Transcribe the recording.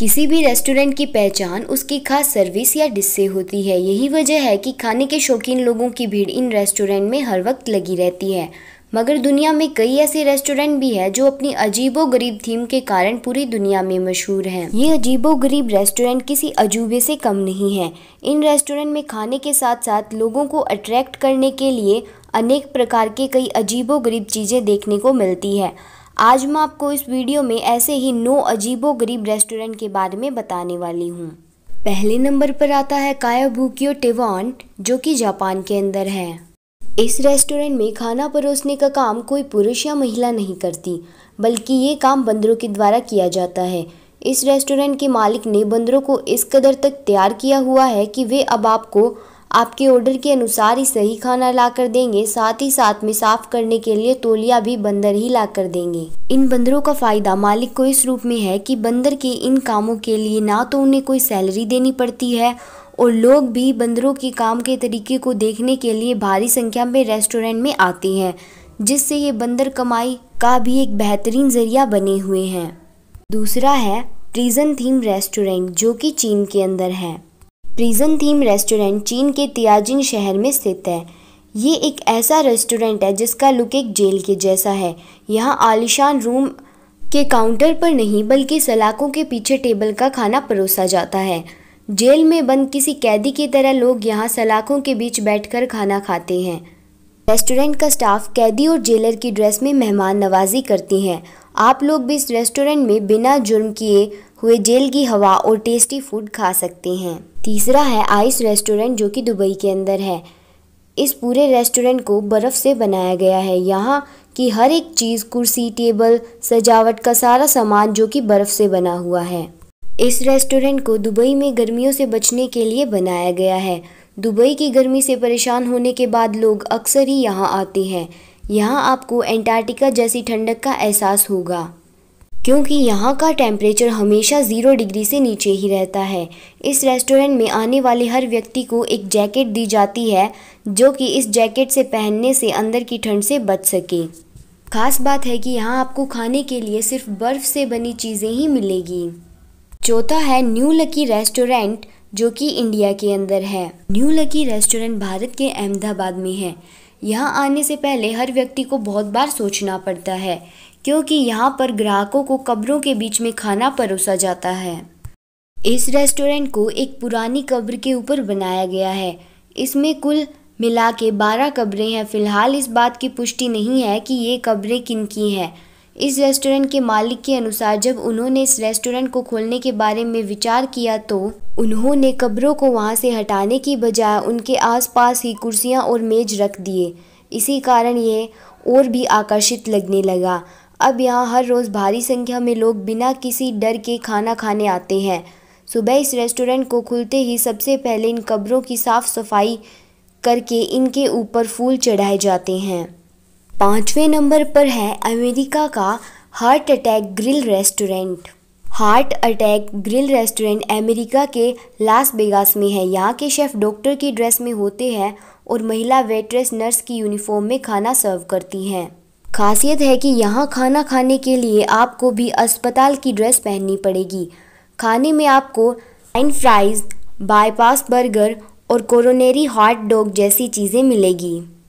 किसी भी रेस्टोरेंट की पहचान उसकी खास सर्विस या डिश से होती है यही वजह है कि खाने के शौकीन लोगों की भीड़ इन रेस्टोरेंट में हर वक्त लगी रहती है मगर दुनिया में कई ऐसे रेस्टोरेंट भी हैं जो अपनी अजीबो गरीब थीम के कारण पूरी दुनिया में मशहूर हैं ये अजीबो गरीब रेस्टोरेंट किसी अजूबे से कम नहीं है इन रेस्टोरेंट में खाने के साथ साथ लोगों को अट्रैक्ट करने के लिए अनेक प्रकार के कई अजीबो गरीब चीज़ें देखने को मिलती है आज मैं आपको इस वीडियो में ऐसे ही नौ अजीबो गरीब रेस्टोरेंट के बारे में बताने वाली हूँ पहले नंबर पर आता है कायाबुकियो टिवान जो कि जापान के अंदर है इस रेस्टोरेंट में खाना परोसने का काम कोई पुरुष या महिला नहीं करती बल्कि ये काम बंदरों के द्वारा किया जाता है इस रेस्टोरेंट के मालिक ने बंदरों को इस कदर तक तैयार किया हुआ है कि वे अब आपको आपके ऑर्डर के अनुसार ही सही खाना ला कर देंगे साथ ही साथ में साफ करने के लिए तोलिया भी बंदर ही ला कर देंगे इन बंदरों का फायदा मालिक को इस रूप में है कि बंदर के इन कामों के लिए ना तो उन्हें कोई सैलरी देनी पड़ती है और लोग भी बंदरों के काम के तरीके को देखने के लिए भारी संख्या में रेस्टोरेंट में आते हैं जिससे ये बंदर कमाई का भी एक बेहतरीन जरिया बने हुए हैं दूसरा है प्रिजन थीम रेस्टोरेंट जो कि चीन के अंदर है प्रिजन थीम रेस्टोरेंट चीन के तियाजिन शहर में स्थित है ये एक ऐसा रेस्टोरेंट है जिसका लुक एक जेल के जैसा है यहाँ आलिशान रूम के काउंटर पर नहीं बल्कि सलाखों के पीछे टेबल का खाना परोसा जाता है जेल में बंद किसी कैदी की तरह लोग यहाँ सलाखों के बीच बैठकर खाना खाते हैं रेस्टोरेंट का स्टाफ कैदी और जेलर की ड्रेस में मेहमान नवाजी करती हैं आप लोग भी इस रेस्टोरेंट में बिना जुर्म किए हुए जेल की हवा और टेस्टी फूड खा सकते हैं तीसरा है आइस रेस्टोरेंट जो कि दुबई के अंदर है इस पूरे रेस्टोरेंट को बर्फ़ से बनाया गया है यहाँ की हर एक चीज़ कुर्सी टेबल सजावट का सारा सामान जो कि बर्फ़ से बना हुआ है इस रेस्टोरेंट को दुबई में गर्मियों से बचने के लिए बनाया गया है दुबई की गर्मी से परेशान होने के बाद लोग अक्सर ही यहाँ आते हैं यहाँ आपको एंटार्क्टिका जैसी ठंडक का एहसास होगा क्योंकि यहाँ का टेम्परेचर हमेशा ज़ीरो डिग्री से नीचे ही रहता है इस रेस्टोरेंट में आने वाले हर व्यक्ति को एक जैकेट दी जाती है जो कि इस जैकेट से पहनने से अंदर की ठंड से बच सके खास बात है कि यहाँ आपको खाने के लिए सिर्फ बर्फ़ से बनी चीज़ें ही मिलेगी चौथा है न्यू लकी रेस्टोरेंट जो कि इंडिया के अंदर है न्यू लकी रेस्टोरेंट भारत के अहमदाबाद में है यहाँ आने से पहले हर व्यक्ति को बहुत बार सोचना पड़ता है क्योंकि यहाँ पर ग्राहकों को कब्रों के बीच में खाना परोसा जाता है इस रेस्टोरेंट को एक पुरानी कब्र के ऊपर बनाया गया है इसमें कुल मिला के बारह कब्रें हैं फिलहाल इस बात की पुष्टि नहीं है कि ये कब्रें किन की हैं इस रेस्टोरेंट के मालिक के अनुसार जब उन्होंने इस रेस्टोरेंट को खोलने के बारे में विचार किया तो उन्होंने कब्रों को वहां से हटाने की बजाय उनके आसपास ही कुर्सियां और मेज रख दिए इसी कारण यह और भी आकर्षित लगने लगा अब यहाँ हर रोज़ भारी संख्या में लोग बिना किसी डर के खाना खाने आते हैं सुबह इस रेस्टोरेंट को खुलते ही सबसे पहले इन कब्रों की साफ़ सफाई करके इनके ऊपर फूल चढ़ाए जाते हैं पाँचवें नंबर पर है अमेरिका का heart attack grill restaurant heart attack grill restaurant America के लास वेगास में है यहाँ के शेफ़ डॉक्टर की ड्रेस में होते हैं और महिला वेट्रेस नर्स की यूनिफॉर्म में खाना सर्व करती हैं खासियत है कि यहाँ खाना खाने के लिए आपको भी अस्पताल की ड्रेस पहननी पड़ेगी खाने में आपको फ्राइन फ्राइज़ बाईपास बर्गर और कोरोनेरी हॉट डॉग जैसी चीज़ें मिलेगी